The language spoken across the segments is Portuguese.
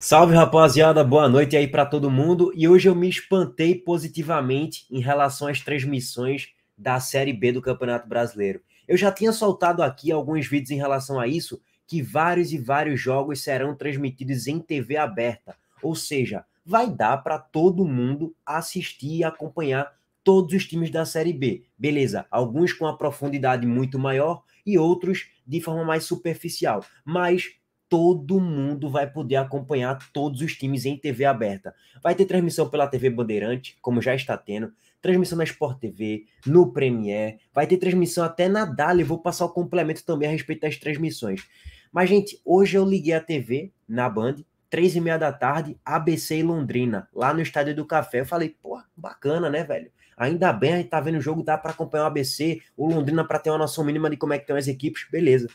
Salve rapaziada, boa noite aí para todo mundo. E hoje eu me espantei positivamente em relação às transmissões da Série B do Campeonato Brasileiro. Eu já tinha soltado aqui alguns vídeos em relação a isso, que vários e vários jogos serão transmitidos em TV aberta, ou seja, vai dar para todo mundo assistir e acompanhar todos os times da Série B. Beleza, alguns com a profundidade muito maior e outros de forma mais superficial, mas todo mundo vai poder acompanhar todos os times em TV aberta. Vai ter transmissão pela TV Bandeirante, como já está tendo, transmissão na Sport TV, no Premiere, vai ter transmissão até na Dali, vou passar o complemento também a respeito das transmissões. Mas, gente, hoje eu liguei a TV na Band, três e meia da tarde, ABC e Londrina, lá no Estádio do Café. Eu falei, pô, bacana, né, velho? Ainda bem, a gente tá vendo o jogo, dá para acompanhar o ABC, o Londrina para ter uma noção mínima de como é que estão as equipes, beleza.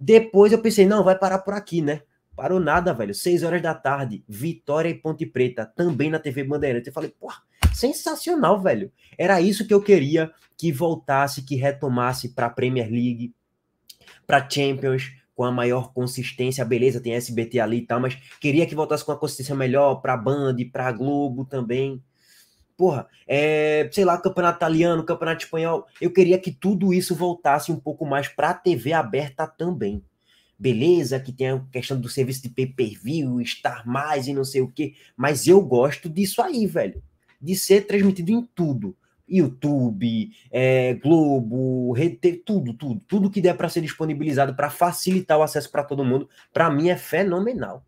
Depois eu pensei, não, vai parar por aqui, né? Parou nada, velho. Seis horas da tarde, Vitória e Ponte Preta, também na TV Bandeirante. Eu falei, porra, sensacional, velho. Era isso que eu queria que voltasse, que retomasse para Premier League, para Champions, com a maior consistência. Beleza, tem SBT ali e tal, mas queria que voltasse com a consistência melhor para Band, para Globo também porra, é, sei lá, campeonato italiano, campeonato espanhol. Eu queria que tudo isso voltasse um pouco mais para a TV aberta também. Beleza, que tem a questão do serviço de pay-per-view, estar mais e não sei o quê, mas eu gosto disso aí, velho. De ser transmitido em tudo. YouTube, é, Globo, Rede, tudo, tudo, tudo que der para ser disponibilizado para facilitar o acesso para todo mundo, para mim é fenomenal.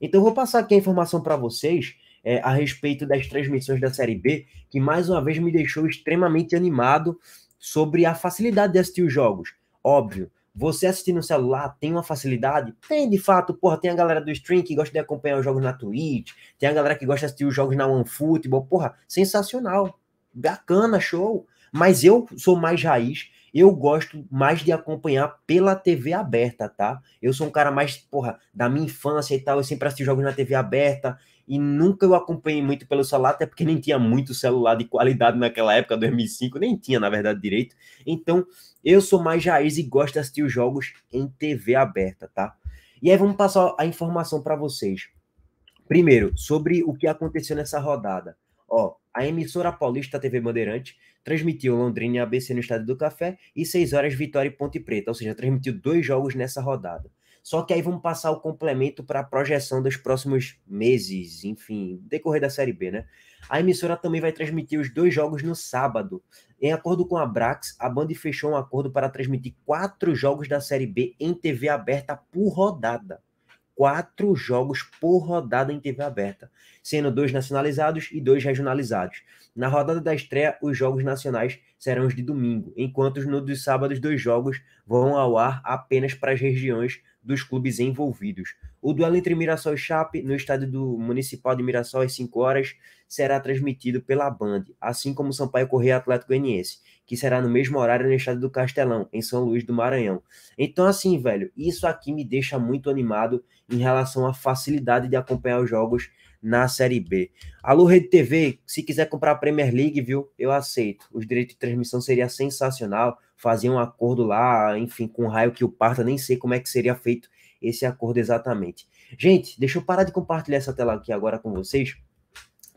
Então eu vou passar aqui a informação para vocês é, a respeito das transmissões da Série B, que mais uma vez me deixou extremamente animado sobre a facilidade de assistir os jogos. Óbvio, você assistir no celular tem uma facilidade? Tem, de fato, porra, tem a galera do stream que gosta de acompanhar os jogos na Twitch, tem a galera que gosta de assistir os jogos na OneFootball, porra, sensacional, bacana, show. Mas eu sou mais raiz, eu gosto mais de acompanhar pela TV aberta, tá? Eu sou um cara mais, porra, da minha infância e tal, eu sempre assisti jogos na TV aberta, e nunca eu acompanhei muito pelo celular, até porque nem tinha muito celular de qualidade naquela época, 2005, nem tinha, na verdade, direito. Então, eu sou mais raiz e gosto de assistir os jogos em TV aberta, tá? E aí vamos passar a informação para vocês. Primeiro, sobre o que aconteceu nessa rodada. Ó, a emissora paulista TV Bandeirante transmitiu Londrina e ABC no Estádio do Café e 6 horas Vitória e Ponte Preta, ou seja, transmitiu dois jogos nessa rodada. Só que aí vamos passar o complemento para a projeção dos próximos meses, enfim, decorrer da Série B, né? A emissora também vai transmitir os dois jogos no sábado. Em acordo com a Brax, a Band fechou um acordo para transmitir quatro jogos da Série B em TV aberta por rodada. Quatro jogos por rodada em TV aberta, sendo dois nacionalizados e dois regionalizados. Na rodada da estreia, os jogos nacionais serão os de domingo, enquanto nos sábados, dois jogos vão ao ar apenas para as regiões dos clubes envolvidos. O duelo entre Mirassol e Chape, no estádio do Municipal de Mirassol, às 5 horas, será transmitido pela Band, assim como Sampaio Correia Atlético Goianiense, que será no mesmo horário no estádio do Castelão, em São Luís do Maranhão. Então, assim, velho, isso aqui me deixa muito animado em relação à facilidade de acompanhar os jogos na Série B. Alô, Rede TV, se quiser comprar a Premier League, viu, eu aceito. Os direitos de transmissão seria sensacional fazia um acordo lá, enfim, com o raio que o parta, nem sei como é que seria feito esse acordo exatamente. Gente, deixa eu parar de compartilhar essa tela aqui agora com vocês,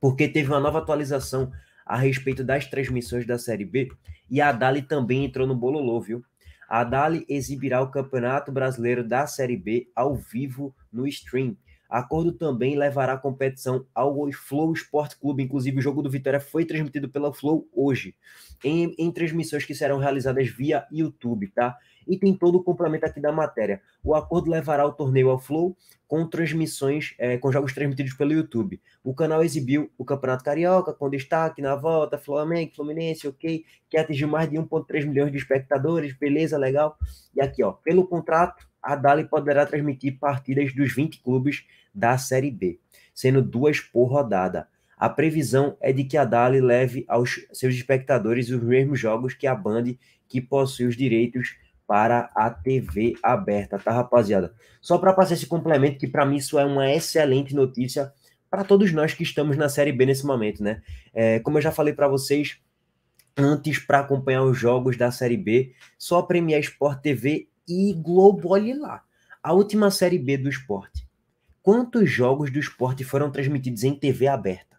porque teve uma nova atualização a respeito das transmissões da Série B e a Dali também entrou no bololô, viu? A Dali exibirá o Campeonato Brasileiro da Série B ao vivo no stream. Acordo também levará a competição ao Flow Sport Clube. Inclusive, o jogo do Vitória foi transmitido pela Flow hoje, em, em transmissões que serão realizadas via YouTube, tá? E tem todo o complemento aqui da matéria. O acordo levará o torneio ao Flow com transmissões, é, com jogos transmitidos pelo YouTube. O canal exibiu o Campeonato Carioca, com destaque na volta, Flamengo, Fluminense, ok, que atingiu mais de 1,3 milhões de espectadores, beleza, legal. E aqui, ó, pelo contrato, a Dali poderá transmitir partidas dos 20 clubes da Série B, sendo duas por rodada. A previsão é de que a Dali leve aos seus espectadores os mesmos jogos que a Band, que possui os direitos para a TV aberta, tá, rapaziada? Só para passar esse complemento, que para mim isso é uma excelente notícia para todos nós que estamos na Série B nesse momento, né? É, como eu já falei para vocês antes, para acompanhar os jogos da Série B, só a Premier Sport TV e Globo, olhe lá. A última Série B do esporte. Quantos jogos do esporte foram transmitidos em TV aberta?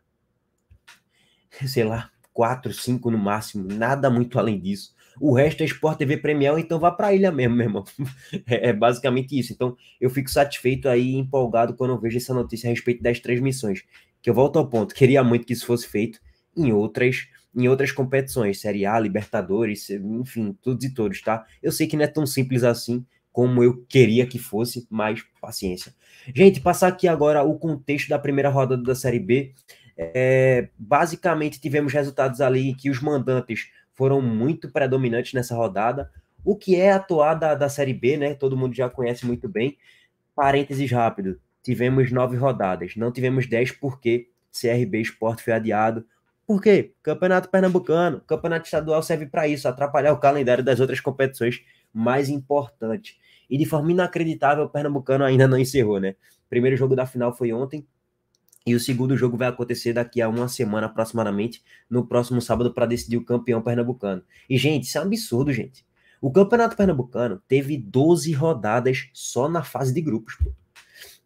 Sei lá, quatro, cinco no máximo, nada muito além disso. O resto é Sport TV Premium, então vá para a ilha mesmo, meu irmão. É, é, basicamente isso. Então eu fico satisfeito aí, empolgado quando eu vejo essa notícia a respeito das transmissões. Que eu volto ao ponto, queria muito que isso fosse feito em outras em outras competições, Série A, Libertadores, enfim, todos e todos, tá? Eu sei que não é tão simples assim como eu queria que fosse, mas paciência. Gente, passar aqui agora o contexto da primeira rodada da Série B. É, basicamente, tivemos resultados ali em que os mandantes foram muito predominantes nessa rodada, o que é atuar da, da Série B, né? Todo mundo já conhece muito bem. Parênteses rápido: tivemos nove rodadas, não tivemos dez porque CRB Esporte foi adiado, por quê? Campeonato Pernambucano, campeonato estadual serve para isso, atrapalhar o calendário das outras competições mais importantes. E de forma inacreditável, o Pernambucano ainda não encerrou, né? O primeiro jogo da final foi ontem, e o segundo jogo vai acontecer daqui a uma semana aproximadamente, no próximo sábado, para decidir o campeão pernambucano. E, gente, isso é um absurdo, gente. O Campeonato Pernambucano teve 12 rodadas só na fase de grupos. Pô.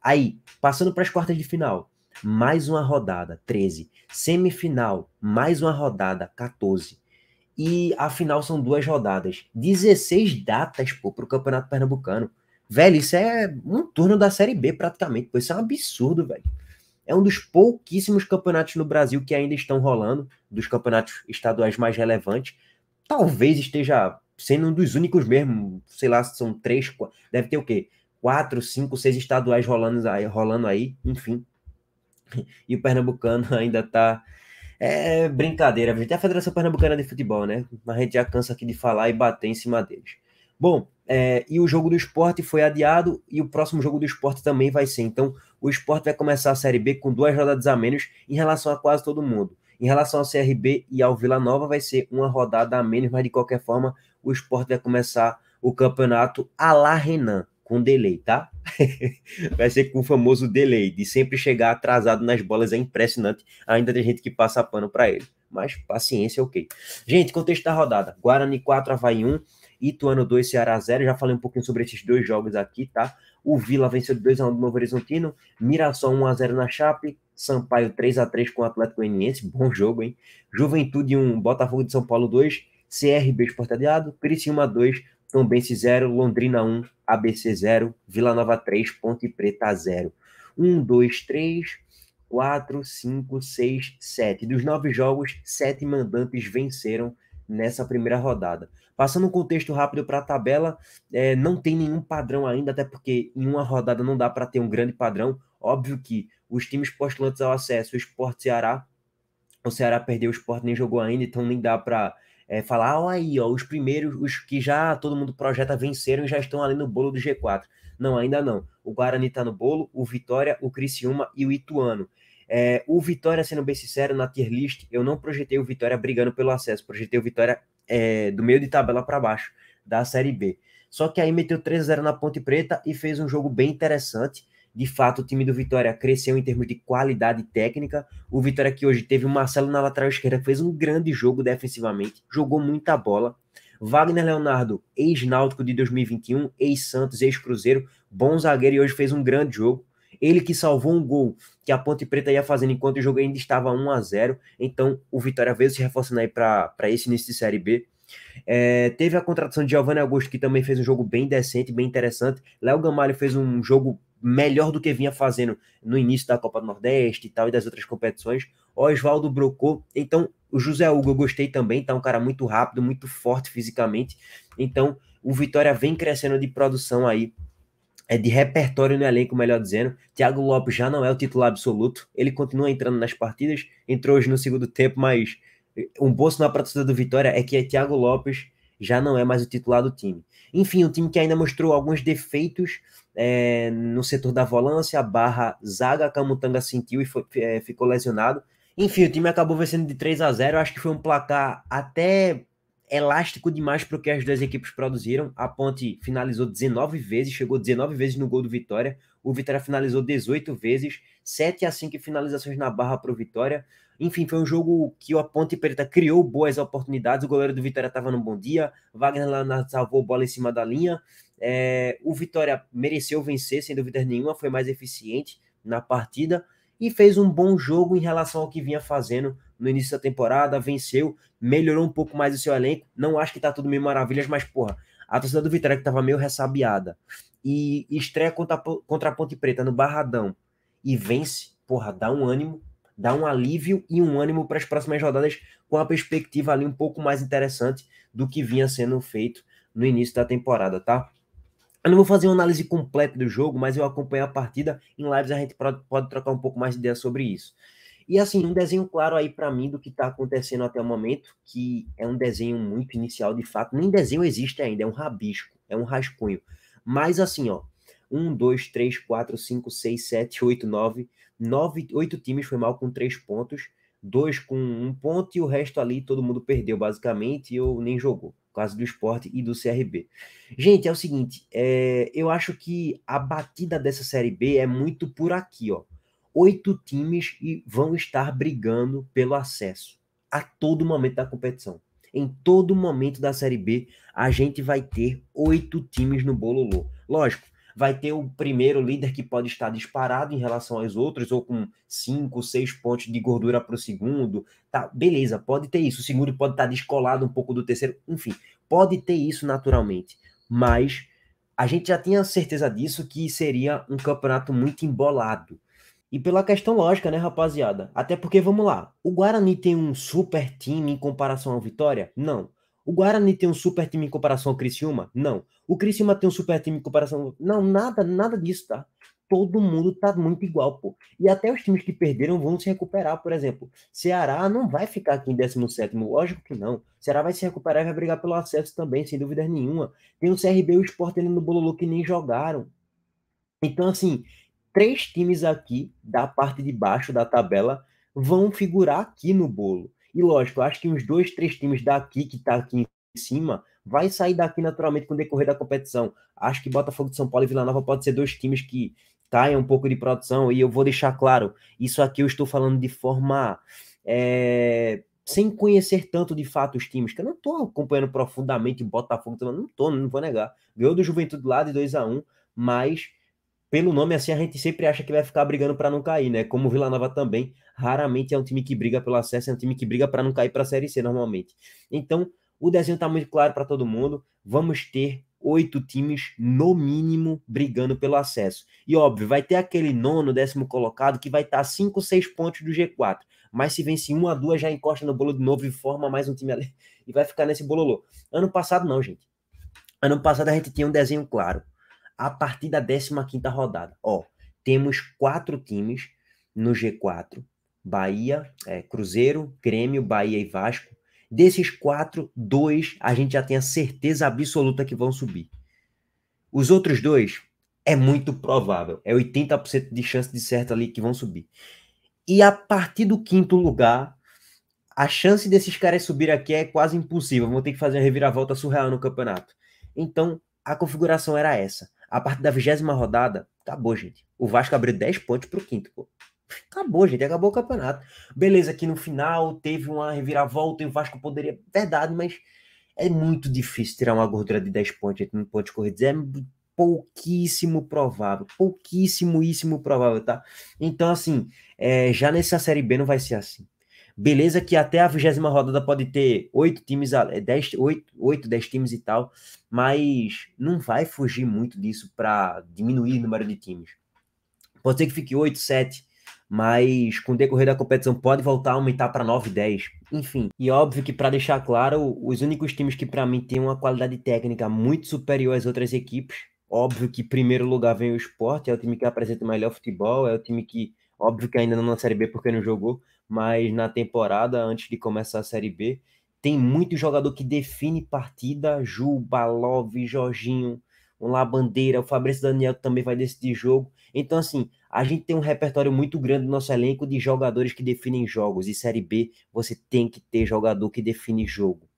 Aí, passando para as quartas de final, mais uma rodada, 13. Semifinal, mais uma rodada, 14. E a final são duas rodadas. 16 datas, pô, pro Campeonato Pernambucano. Velho, isso é um turno da Série B, praticamente. Pô, isso é um absurdo, velho. É um dos pouquíssimos campeonatos no Brasil que ainda estão rolando, dos campeonatos estaduais mais relevantes. Talvez esteja sendo um dos únicos mesmo, sei lá, são três, deve ter o quê? Quatro, cinco, seis estaduais rolando aí, rolando aí enfim. e o pernambucano ainda está é brincadeira, gente. É a Federação Pernambucana de Futebol, né? Mas a gente já cansa aqui de falar e bater em cima deles. Bom, é, e o jogo do esporte foi adiado e o próximo jogo do esporte também vai ser. Então, o esporte vai começar a Série B com duas rodadas a menos em relação a quase todo mundo. Em relação ao CRB e ao Vila Nova, vai ser uma rodada a menos, mas de qualquer forma, o esporte vai começar o campeonato a la Renan com delay, tá? Vai ser com o famoso delay, de sempre chegar atrasado nas bolas, é impressionante. Ainda tem gente que passa pano para ele, mas paciência, é ok. Gente, contexto da rodada: Guarani 4, Havaí 1, Ituano 2, Ceará 0. Já falei um pouquinho sobre esses dois jogos aqui, tá? O Vila venceu 2x1 do Novo Horizontino, Mirassol 1x0 na Chape, Sampaio 3x3 com o Atlético Goianiense, bom jogo, hein? Juventude 1, Botafogo de São Paulo 2, CRB esportadeado, Criciúma 2, Tombense 0, Londrina 1, ABC 0, Vila Nova 3, Ponte Preta 0. 1, 2, 3, 4, 5, 6, 7. Dos nove jogos, sete mandantes venceram nessa primeira rodada. Passando um contexto rápido para a tabela, é, não tem nenhum padrão ainda, até porque em uma rodada não dá para ter um grande padrão. Óbvio que os times postulantes ao acesso, o Esporte Ceará, o Ceará perdeu o Esporte, nem jogou ainda, então nem dá para é, falar, ó, aí, ó, os primeiros, os que já todo mundo projeta venceram e já estão ali no bolo do G4. Não, ainda não. O Guarani está no bolo, o Vitória, o Criciúma e o Ituano. É, o Vitória, sendo bem sincero, na tier list, eu não projetei o Vitória brigando pelo acesso, projetei o Vitória é, do meio de tabela para baixo, da Série B. Só que aí meteu 3 0 na Ponte Preta e fez um jogo bem interessante. De fato, o time do Vitória cresceu em termos de qualidade técnica. O Vitória que hoje teve o Marcelo na lateral esquerda, fez um grande jogo defensivamente, jogou muita bola. Wagner Leonardo, ex-náutico de 2021, ex-Santos, ex-Cruzeiro, bom zagueiro e hoje fez um grande jogo. Ele que salvou um gol que a Ponte Preta ia fazendo enquanto o jogo ainda estava 1 a 0 Então o Vitória veio se reforçando aí para esse início de Série B. É, teve a contratação de Giovanni Augusto, que também fez um jogo bem decente, bem interessante. Léo Gamalho fez um jogo melhor do que vinha fazendo no início da Copa do Nordeste e tal, e das outras competições. Oswaldo brocou. Então, o José Hugo eu gostei também, tá um cara muito rápido, muito forte fisicamente. Então, o Vitória vem crescendo de produção aí é de repertório no elenco, melhor dizendo. Thiago Lopes já não é o titular absoluto. Ele continua entrando nas partidas, entrou hoje no segundo tempo, mas eh, um bolso na para do Vitória é que é Thiago Lopes já não é mais o titular do time. Enfim, um time que ainda mostrou alguns defeitos é, no setor da volância, barra zaga, Camutanga sentiu e foi, é, ficou lesionado. Enfim, o time acabou vencendo de 3 a 0 acho que foi um placar até elástico demais para o que as duas equipes produziram. A Ponte finalizou 19 vezes, chegou 19 vezes no gol do Vitória. O Vitória finalizou 18 vezes, 7 a 5 finalizações na barra para o Vitória. Enfim, foi um jogo que a Ponte Preta criou boas oportunidades. O goleiro do Vitória estava num bom dia. Wagner salvou salvou bola em cima da linha. É, o Vitória mereceu vencer, sem dúvida nenhuma. Foi mais eficiente na partida e fez um bom jogo em relação ao que vinha fazendo no início da temporada. Venceu, melhorou um pouco mais o seu elenco. Não acho que tá tudo meio maravilhas, mas porra, a torcida do Vitória que tava meio ressabiada e estreia contra, contra a Ponte Preta no Barradão e vence, porra, dá um ânimo dá um alívio e um ânimo para as próximas rodadas com a perspectiva ali um pouco mais interessante do que vinha sendo feito no início da temporada, tá? Eu não vou fazer uma análise completa do jogo, mas eu acompanhei a partida. Em lives a gente pode trocar um pouco mais de ideia sobre isso. E assim, um desenho claro aí para mim do que está acontecendo até o momento, que é um desenho muito inicial de fato. Nem desenho existe ainda, é um rabisco, é um rascunho. Mas assim, ó, 1, 2, 3, 4, 5, 6, 7, 8, 9. 9 8 times foi mal com 3 pontos, dois com um ponto e o resto ali todo mundo perdeu basicamente e nem jogou. Caso do esporte e do CRB. Gente, é o seguinte, é, eu acho que a batida dessa Série B é muito por aqui, ó. Oito times e vão estar brigando pelo acesso a todo momento da competição. Em todo momento da Série B, a gente vai ter oito times no bololô. Lógico, vai ter o primeiro líder que pode estar disparado em relação aos outros, ou com 5, 6 pontos de gordura para o segundo. Tá, beleza, pode ter isso. O segundo pode estar descolado um pouco do terceiro, enfim, pode ter isso naturalmente. Mas a gente já tinha certeza disso que seria um campeonato muito embolado. E pela questão lógica, né, rapaziada? Até porque, vamos lá, o Guarani tem um super time em comparação ao Vitória? Não. O Guarani tem um super time em comparação ao Criciúma? Não. O Criciúma tem um super time em comparação. Não, nada, nada disso, tá? Todo mundo tá muito igual, pô. E até os times que perderam vão se recuperar, por exemplo. Ceará não vai ficar aqui em 17, lógico que não. Ceará vai se recuperar e vai brigar pelo acesso também, sem dúvida nenhuma. Tem o CRB e o Sport ali no Bololô que nem jogaram. Então, assim, três times aqui da parte de baixo da tabela vão figurar aqui no bolo. E lógico, acho que uns dois, três times daqui que tá aqui em cima vai sair daqui naturalmente com o decorrer da competição. Acho que Botafogo de São Paulo e Vila Nova podem ser dois times que caem um pouco de produção, e eu vou deixar claro, isso aqui eu estou falando de forma. É, sem conhecer tanto de fato os times, que eu não estou acompanhando profundamente o Botafogo, não estou, não vou negar. Ganhou do Juventude lá de 2 a 1 um, mas pelo nome assim a gente sempre acha que vai ficar brigando para não cair, né? Como o Vila Nova também, raramente é um time que briga pelo acesso, é um time que briga para não cair para a Série C normalmente. Então, o desenho está muito claro para todo mundo. Vamos ter oito times, no mínimo, brigando pelo acesso. E óbvio, vai ter aquele nono, décimo colocado que vai estar tá cinco, seis pontos do G4. Mas se vence uma, duas, já encosta no bolo de novo e forma mais um time ali. E vai ficar nesse bololô. Ano passado, não, gente. Ano passado a gente tinha um desenho claro. A partir da 15 rodada, ó, temos quatro times no G4: Bahia, é, Cruzeiro, Grêmio, Bahia e Vasco. Desses quatro, dois a gente já tem a certeza absoluta que vão subir. Os outros dois é muito provável, é 80% de chance de certo ali que vão subir. E a partir do quinto lugar, a chance desses caras subir aqui é quase impossível. Vão ter que fazer uma reviravolta surreal no campeonato. Então, a configuração era essa. A partir da vigésima rodada, acabou, gente. O Vasco abriu 10 pontos para o quinto, pô. Acabou, gente, acabou o campeonato. Beleza, que no final teve uma reviravolta e o Vasco poderia. Verdade, mas é muito difícil tirar uma gordura de 10 pontos no pontos corridos. É pouquíssimo provável, pouquíssimo provável, tá? Então, assim, é, já nessa Série B não vai ser assim. Beleza que até a vigésima rodada pode ter oito times, é, dez, oito, dez times e tal, mas não vai fugir muito disso para diminuir o número de times. Pode ser que fique oito, 7, mas com o decorrer da competição pode voltar a aumentar para 9, 10, enfim. E óbvio que para deixar claro, os únicos times que para mim têm uma qualidade técnica muito superior às outras equipes, óbvio que primeiro lugar vem o esporte, é o time que apresenta o melhor futebol, é o time que, óbvio que ainda não na Série B porque não jogou, mas na temporada, antes de começar a Série B, tem muito jogador que define partida, Juba, Love, Jorginho, o Labandeira, o Fabrício Daniel também vai decidir jogo. Então, assim, a gente tem um repertório muito grande no nosso elenco de jogadores que definem jogos. E Série B, você tem que ter jogador que define jogo.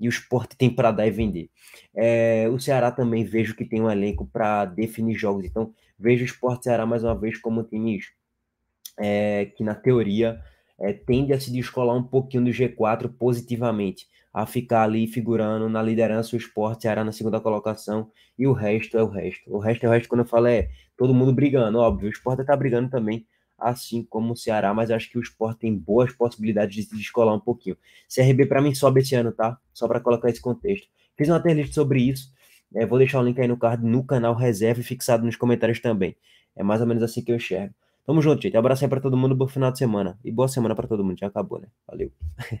E o esporte tem para dar e vender. É, o Ceará também vejo que tem um elenco para definir jogos. Então, vejo o esporte Ceará mais uma vez como times é, que, na teoria, é, tende a se descolar um pouquinho do G4 positivamente, a ficar ali figurando na liderança o esporte Ceará na segunda colocação e o resto é o resto. O resto é o resto, quando eu falo é todo mundo brigando, óbvio, o esporte está brigando também, assim como o Ceará, mas acho que o esporte tem boas possibilidades de se descolar um pouquinho. CRB para mim sobe esse ano, tá? Só para colocar esse contexto. Fiz uma playlist sobre isso, é, vou deixar o link aí no card no canal reserva e fixado nos comentários também. É mais ou menos assim que eu enxergo. Tamo junto, gente. Abraço aí pra todo mundo, bom final de semana. E boa semana pra todo mundo. Já acabou, né? Valeu.